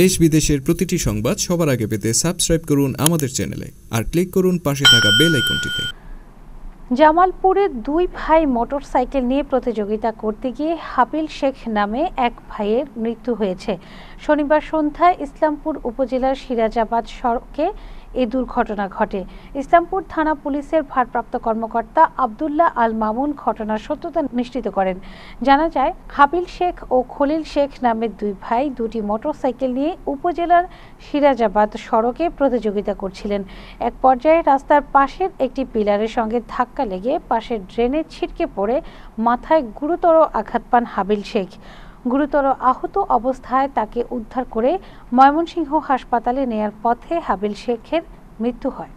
দেশ বিদেশের প্রতিটি সংবাদ সবার আগে পেতে সাবস্ক্রাইব করুন আমাদের চ্যানেলে আর ক্লিক করুন পাশে থাকা বেল আইকনটিতে জামালপুরে দুই ভাই মোটরসাইকেল নিয়ে প্রতিযোগিতা করতে গিয়ে হাবিল শেখ নামে এক ভাইয়ের মৃত্যু হয়েছে শনিবার সন্ধ্যায় ইসলামপুর উপজেলার সিরাজাবাদ সড়কে এ দুর্ঘটনা ঘটে ইসলামপুর থানা পুলিশের ভারপ্রাপ্ত কর্মকর্তা আবদুল্লাহ আল মামুন ঘটনার সত্যতা নিশ্চিত করেন জানা যায় হাবিল শেখ ও খলিল শেখ নামের দুই ভাই দুটি মোটরসাইকেল নিয়ে উপজেলার সিরাজাবাদ সড়কে প্রতিযোগিতা করছিলেন এক পর্যায়ে রাস্তার পাশের একটি পিলারের সঙ্গে ধাক্কা লেগে পাশের ড্রেনে ছিটকে পড়ে মাথায় গুরুতর আঘাত পান হাবিল শেখ গুরুতর আহত অবস্থায় তাকে উদ্ধার করে ময়মনসিংহ হাসপাতালে নেয়ার পথে হাবিল শেখের মৃত্যু হয়